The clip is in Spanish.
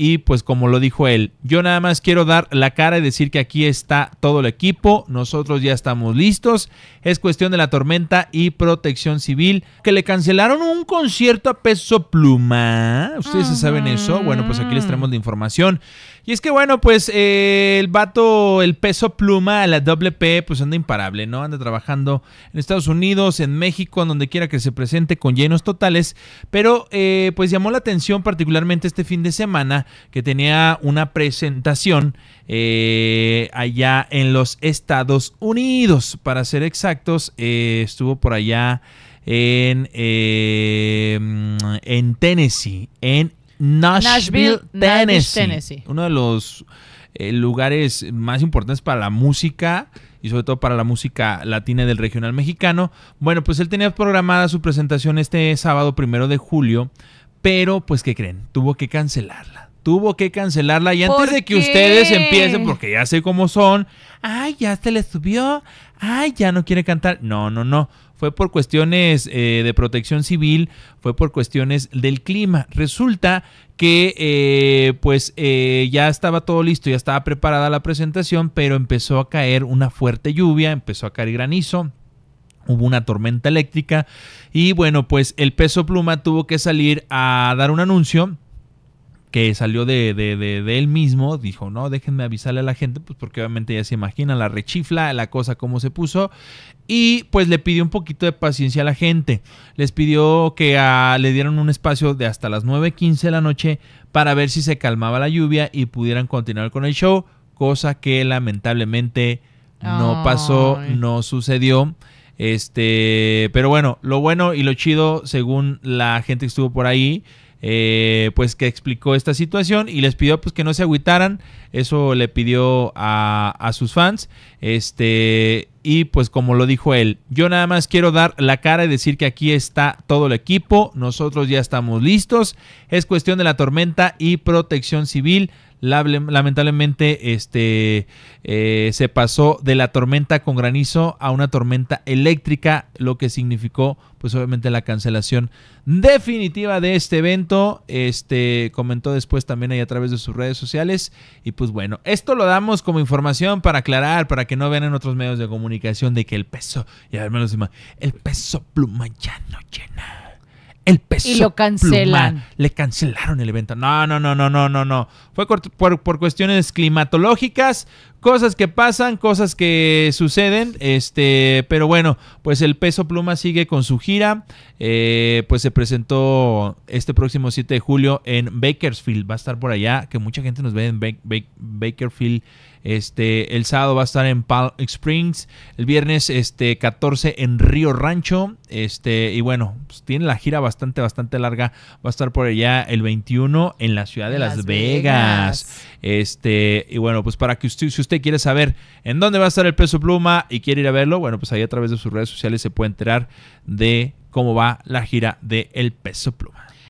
y pues como lo dijo él, yo nada más quiero dar la cara y decir que aquí está todo el equipo, nosotros ya estamos listos, es cuestión de la tormenta y protección civil, que le cancelaron un concierto a peso pluma, ustedes saben eso, bueno pues aquí les traemos la información. Y es que bueno, pues eh, el vato, el peso pluma, la WP, pues anda imparable, ¿no? Anda trabajando en Estados Unidos, en México, en donde quiera que se presente con llenos totales. Pero eh, pues llamó la atención particularmente este fin de semana que tenía una presentación eh, allá en los Estados Unidos. Para ser exactos, eh, estuvo por allá en, eh, en Tennessee, en Nashville, Tennessee, Tennessee. Uno de los lugares más importantes para la música y sobre todo para la música latina del regional mexicano. Bueno, pues él tenía programada su presentación este sábado primero de julio, pero pues ¿qué creen? Tuvo que cancelarla tuvo que cancelarla. Y antes de que ustedes empiecen, porque ya sé cómo son, ay, ya se le subió, ay, ya no quiere cantar. No, no, no. Fue por cuestiones eh, de protección civil, fue por cuestiones del clima. Resulta que eh, pues eh, ya estaba todo listo, ya estaba preparada la presentación, pero empezó a caer una fuerte lluvia, empezó a caer granizo hubo una tormenta eléctrica y bueno, pues el peso pluma tuvo que salir a dar un anuncio que salió de, él mismo, dijo, no, déjenme avisarle a la gente, pues porque obviamente ya se imagina la rechifla, la cosa cómo se puso, y pues le pidió un poquito de paciencia a la gente, les pidió que ah, le dieran un espacio de hasta las 9.15 de la noche para ver si se calmaba la lluvia y pudieran continuar con el show, cosa que lamentablemente no pasó, no sucedió. Este, pero bueno, lo bueno y lo chido, según la gente que estuvo por ahí, eh, pues que explicó esta situación y les pidió pues que no se agüitaran. Eso le pidió a, a sus fans. Este, y pues como lo dijo él, yo nada más quiero dar la cara y decir que aquí está todo el equipo, nosotros ya estamos listos, es cuestión de la tormenta y protección civil Lamentablemente este, eh, se pasó de la tormenta con granizo a una tormenta eléctrica, lo que significó pues obviamente la cancelación definitiva de este evento. Este comentó después también ahí a través de sus redes sociales. Y pues bueno, esto lo damos como información para aclarar, para que no vean en otros medios de comunicación de que el peso, ya menos el peso pluma ya no llena el peso. Y lo cancelan. Le cancelaron el evento. No, no, no, no, no, no, no. Fue por cuestiones climatológicas, cosas que pasan, cosas que suceden, este, pero bueno, pues el peso pluma sigue con su gira, eh, pues se presentó este próximo 7 de julio en Bakersfield, va a estar por allá, que mucha gente nos ve en Bakersfield, este, el sábado va a estar en Palm Springs, el viernes este, 14 en Río Rancho, este, y bueno, pues tiene la gira bastante, bastante larga, va a estar por allá el 21 en la ciudad de Las, Vegas. este, y bueno, pues para que usted quiere saber en dónde va a estar el peso pluma y quiere ir a verlo, bueno, pues ahí a través de sus redes sociales se puede enterar de cómo va la gira de El Peso Pluma.